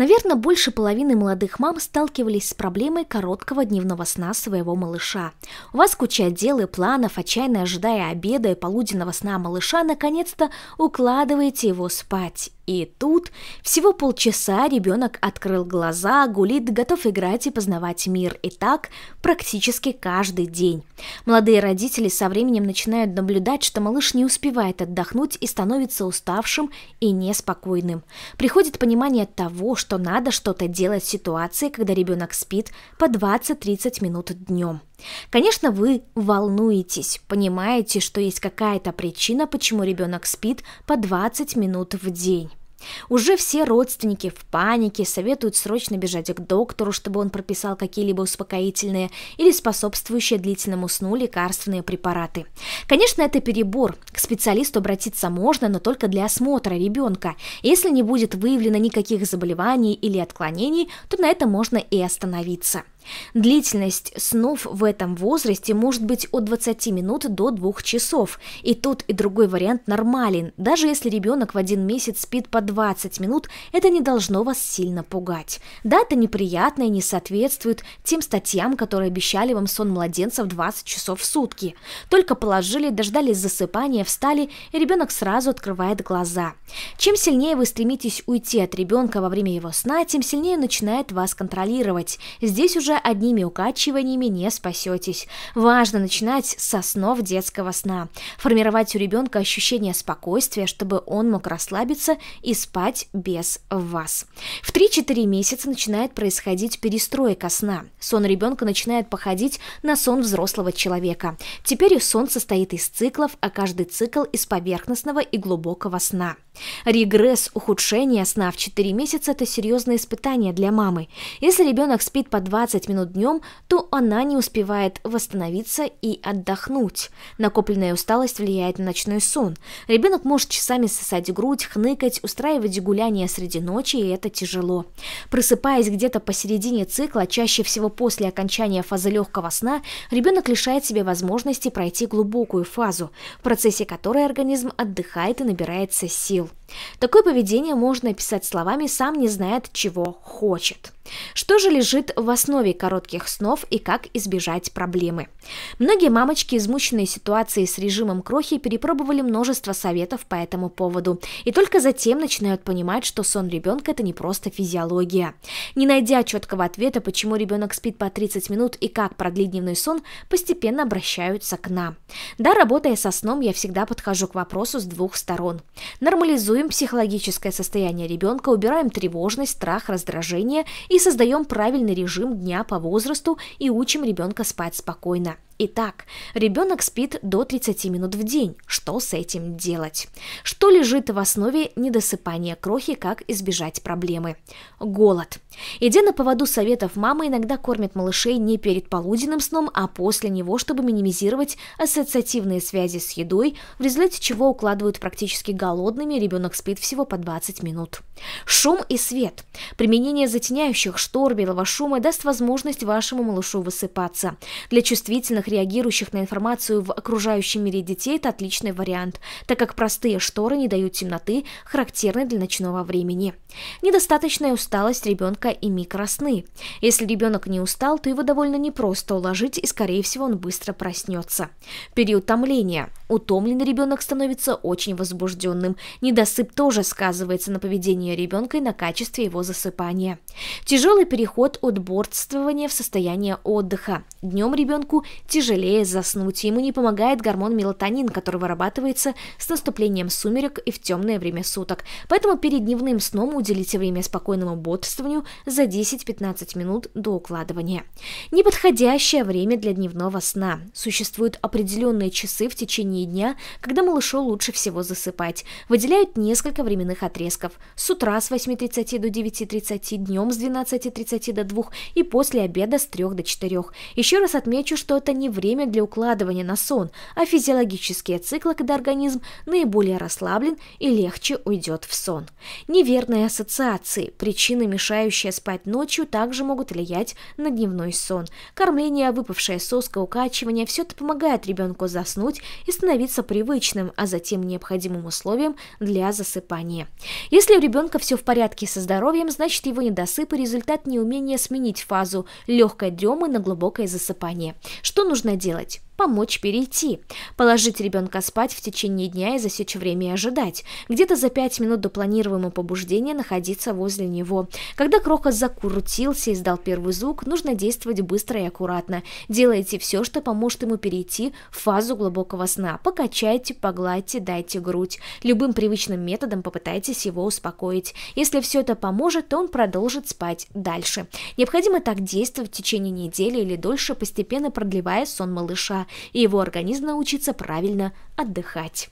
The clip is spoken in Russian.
Наверное, больше половины молодых мам сталкивались с проблемой короткого дневного сна своего малыша. У вас куча дел и планов, отчаянно ожидая обеда и полуденного сна малыша, наконец-то укладываете его спать. И тут всего полчаса ребенок открыл глаза, гулит, готов играть и познавать мир. И так практически каждый день. Молодые родители со временем начинают наблюдать, что малыш не успевает отдохнуть и становится уставшим и неспокойным. Приходит понимание того, что надо что-то делать в ситуации, когда ребенок спит по 20-30 минут днем. Конечно, вы волнуетесь, понимаете, что есть какая-то причина, почему ребенок спит по 20 минут в день. Уже все родственники в панике советуют срочно бежать к доктору, чтобы он прописал какие-либо успокоительные или способствующие длительному сну лекарственные препараты. Конечно, это перебор. К специалисту обратиться можно, но только для осмотра ребенка. Если не будет выявлено никаких заболеваний или отклонений, то на этом можно и остановиться. Длительность снов в этом возрасте может быть от 20 минут до 2 часов, и тот и другой вариант нормален. Даже если ребенок в один месяц спит по 20 минут, это не должно вас сильно пугать. Да, это неприятно и не соответствует тем статьям, которые обещали вам сон младенцев в 20 часов в сутки. Только положили, дождались засыпания, встали, и ребенок сразу открывает глаза. Чем сильнее вы стремитесь уйти от ребенка во время его сна, тем сильнее начинает вас контролировать. Здесь уже тоже одними укачиваниями не спасетесь. Важно начинать со снов детского сна. Формировать у ребенка ощущение спокойствия, чтобы он мог расслабиться и спать без вас. В 3-4 месяца начинает происходить перестройка сна. Сон ребенка начинает походить на сон взрослого человека. Теперь и сон состоит из циклов, а каждый цикл из поверхностного и глубокого сна. Регресс, ухудшение сна в 4 месяца – это серьезное испытание для мамы. Если ребенок спит по 20 20 минут днем, то она не успевает восстановиться и отдохнуть. Накопленная усталость влияет на ночной сон. Ребенок может часами сосать грудь, хныкать, устраивать гуляния среди ночи, и это тяжело. Просыпаясь где-то посередине цикла, чаще всего после окончания фазы легкого сна, ребенок лишает себя возможности пройти глубокую фазу, в процессе которой организм отдыхает и набирается сил. Такое поведение можно описать словами «сам не знает, чего хочет». Что же лежит в основе коротких снов и как избежать проблемы? Многие мамочки, измученные ситуацией с режимом крохи, перепробовали множество советов по этому поводу. И только затем начинают понимать, что сон ребенка – это не просто физиология. Не найдя четкого ответа, почему ребенок спит по 30 минут и как продлить дневной сон, постепенно обращаются к нам. Да, работая со сном, я всегда подхожу к вопросу с двух сторон. Нормализуем психологическое состояние ребенка, убираем тревожность, страх, раздражение и создаем правильный режим дня по возрасту и учим ребенка спать спокойно. Итак, ребенок спит до 30 минут в день. Что с этим делать? Что лежит в основе недосыпания крохи, как избежать проблемы? Голод. Идя на поводу советов мама иногда кормит малышей не перед полуденным сном, а после него, чтобы минимизировать ассоциативные связи с едой, в результате чего укладывают практически голодными, ребенок спит всего по 20 минут. Шум и свет. Применение затеняющих штор, белого шума даст возможность вашему малышу высыпаться. Для чувствительных реагирующих на информацию в окружающем мире детей, это отличный вариант, так как простые шторы не дают темноты, характерной для ночного времени. Недостаточная усталость ребенка и микросны. Если ребенок не устал, то его довольно непросто уложить и, скорее всего, он быстро проснется. Период Переутомление. Утомленный ребенок становится очень возбужденным. Недосып тоже сказывается на поведении ребенка и на качестве его засыпания. Тяжелый переход от бордствования в состояние отдыха. Днем ребенку тяжело Тяжелее заснуть, ему не помогает гормон мелатонин, который вырабатывается с наступлением сумерек и в темное время суток. Поэтому перед дневным сном уделите время спокойному бодрствованию за 10-15 минут до укладывания. Неподходящее время для дневного сна. Существуют определенные часы в течение дня, когда малышу лучше всего засыпать. Выделяют несколько временных отрезков. С утра с 8.30 до 9.30, днем с 12.30 до 2 и после обеда с 3 до 4. Еще раз отмечу, что это не время для укладывания на сон, а физиологические циклы, когда организм наиболее расслаблен и легче уйдет в сон. Неверные ассоциации, причины, мешающие спать ночью, также могут влиять на дневной сон. Кормление, выпавшая соска, укачивание – все это помогает ребенку заснуть и становиться привычным, а затем необходимым условием для засыпания. Если у ребенка все в порядке со здоровьем, значит его недосып и результат неумения сменить фазу легкой дремы на глубокое засыпание. Что нужно нужно делать помочь перейти, положить ребенка спать в течение дня и засечь время и ожидать, где-то за 5 минут до планируемого побуждения находиться возле него. Когда Кроха закрутился и издал первый звук, нужно действовать быстро и аккуратно. Делайте все, что поможет ему перейти в фазу глубокого сна. Покачайте, погладьте, дайте грудь. Любым привычным методом попытайтесь его успокоить. Если все это поможет, то он продолжит спать дальше. Необходимо так действовать в течение недели или дольше, постепенно продлевая сон малыша и его организм научится правильно отдыхать.